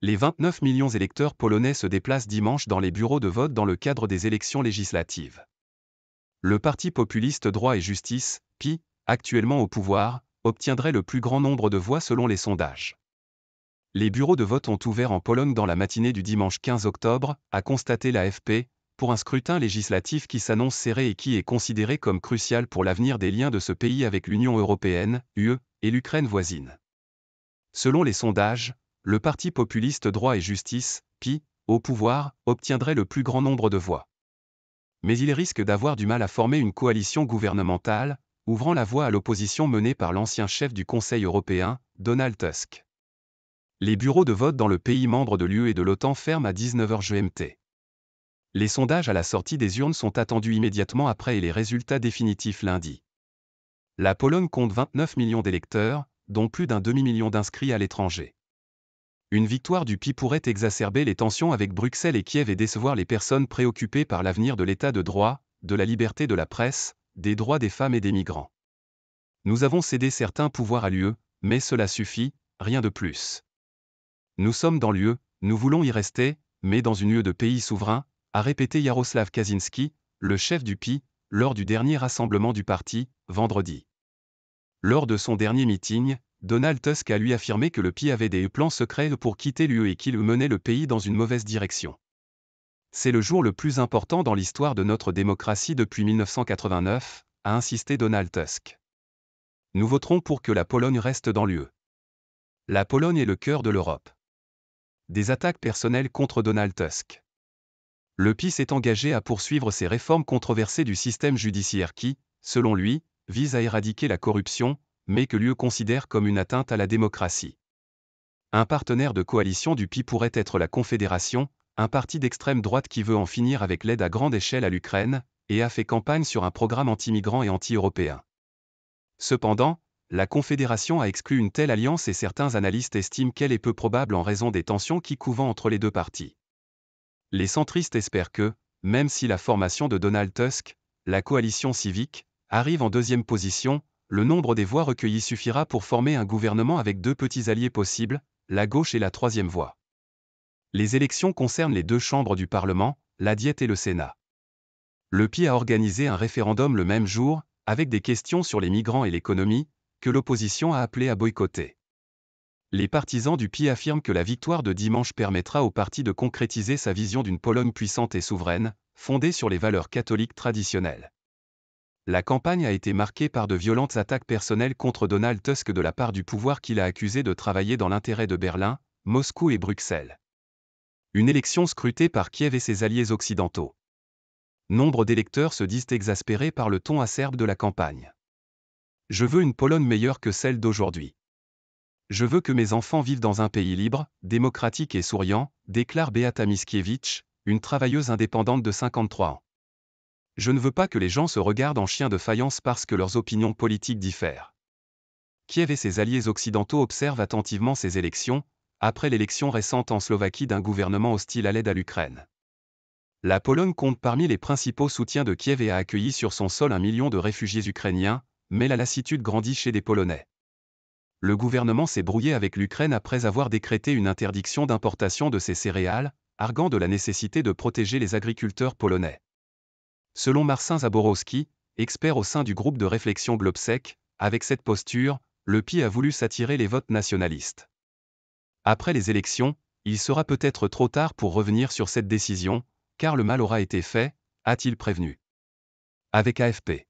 les 29 millions d'électeurs polonais se déplacent dimanche dans les bureaux de vote dans le cadre des élections législatives. Le parti populiste Droit et Justice, PI, actuellement au pouvoir, obtiendrait le plus grand nombre de voix selon les sondages. Les bureaux de vote ont ouvert en Pologne dans la matinée du dimanche 15 octobre, a constaté l'AFP, pour un scrutin législatif qui s'annonce serré et qui est considéré comme crucial pour l'avenir des liens de ce pays avec l'Union européenne, UE, et l'Ukraine voisine. Selon les sondages, le parti populiste Droit et Justice, PI, au pouvoir, obtiendrait le plus grand nombre de voix. Mais il risque d'avoir du mal à former une coalition gouvernementale, ouvrant la voie à l'opposition menée par l'ancien chef du Conseil européen, Donald Tusk. Les bureaux de vote dans le pays membre de l'UE et de l'OTAN ferment à 19h GMT. Les sondages à la sortie des urnes sont attendus immédiatement après et les résultats définitifs lundi. La Pologne compte 29 millions d'électeurs, dont plus d'un demi-million d'inscrits à l'étranger une victoire du PI pourrait exacerber les tensions avec Bruxelles et Kiev et décevoir les personnes préoccupées par l'avenir de l'état de droit, de la liberté de la presse, des droits des femmes et des migrants. Nous avons cédé certains pouvoirs à l'UE, mais cela suffit, rien de plus. Nous sommes dans l'UE, nous voulons y rester, mais dans une UE de pays souverains, a répété Jaroslav Kaczynski, le chef du PI, lors du dernier rassemblement du parti, vendredi. Lors de son dernier meeting, Donald Tusk a lui affirmé que le PI avait des plans secrets pour quitter l'UE et qu'il menait le pays dans une mauvaise direction. C'est le jour le plus important dans l'histoire de notre démocratie depuis 1989, a insisté Donald Tusk. Nous voterons pour que la Pologne reste dans l'UE. La Pologne est le cœur de l'Europe. Des attaques personnelles contre Donald Tusk. Le PI s'est engagé à poursuivre ses réformes controversées du système judiciaire qui, selon lui, vise à éradiquer la corruption, mais que l'UE considère comme une atteinte à la démocratie. Un partenaire de coalition du PI pourrait être la Confédération, un parti d'extrême droite qui veut en finir avec l'aide à grande échelle à l'Ukraine, et a fait campagne sur un programme anti migrants et anti-européen. Cependant, la Confédération a exclu une telle alliance et certains analystes estiment qu'elle est peu probable en raison des tensions qui couvent entre les deux partis. Les centristes espèrent que, même si la formation de Donald Tusk, la coalition civique, arrive en deuxième position, le nombre des voix recueillies suffira pour former un gouvernement avec deux petits alliés possibles, la gauche et la troisième voie. Les élections concernent les deux chambres du Parlement, la Diète et le Sénat. Le PI a organisé un référendum le même jour, avec des questions sur les migrants et l'économie, que l'opposition a appelé à boycotter. Les partisans du PI affirment que la victoire de dimanche permettra au parti de concrétiser sa vision d'une Pologne puissante et souveraine, fondée sur les valeurs catholiques traditionnelles la campagne a été marquée par de violentes attaques personnelles contre Donald Tusk de la part du pouvoir qu'il a accusé de travailler dans l'intérêt de Berlin, Moscou et Bruxelles. Une élection scrutée par Kiev et ses alliés occidentaux. Nombre d'électeurs se disent exaspérés par le ton acerbe de la campagne. Je veux une Pologne meilleure que celle d'aujourd'hui. Je veux que mes enfants vivent dans un pays libre, démocratique et souriant, déclare Beata Miskiewicz, une travailleuse indépendante de 53 ans. Je ne veux pas que les gens se regardent en chiens de faïence parce que leurs opinions politiques diffèrent. Kiev et ses alliés occidentaux observent attentivement ces élections, après l'élection récente en Slovaquie d'un gouvernement hostile à l'aide à l'Ukraine. La Pologne compte parmi les principaux soutiens de Kiev et a accueilli sur son sol un million de réfugiés ukrainiens, mais la lassitude grandit chez des Polonais. Le gouvernement s'est brouillé avec l'Ukraine après avoir décrété une interdiction d'importation de ses céréales, arguant de la nécessité de protéger les agriculteurs polonais. Selon Marcin Zaborowski, expert au sein du groupe de réflexion Globsec, avec cette posture, le PI a voulu s'attirer les votes nationalistes. Après les élections, il sera peut-être trop tard pour revenir sur cette décision, car le mal aura été fait, a-t-il prévenu. Avec AFP.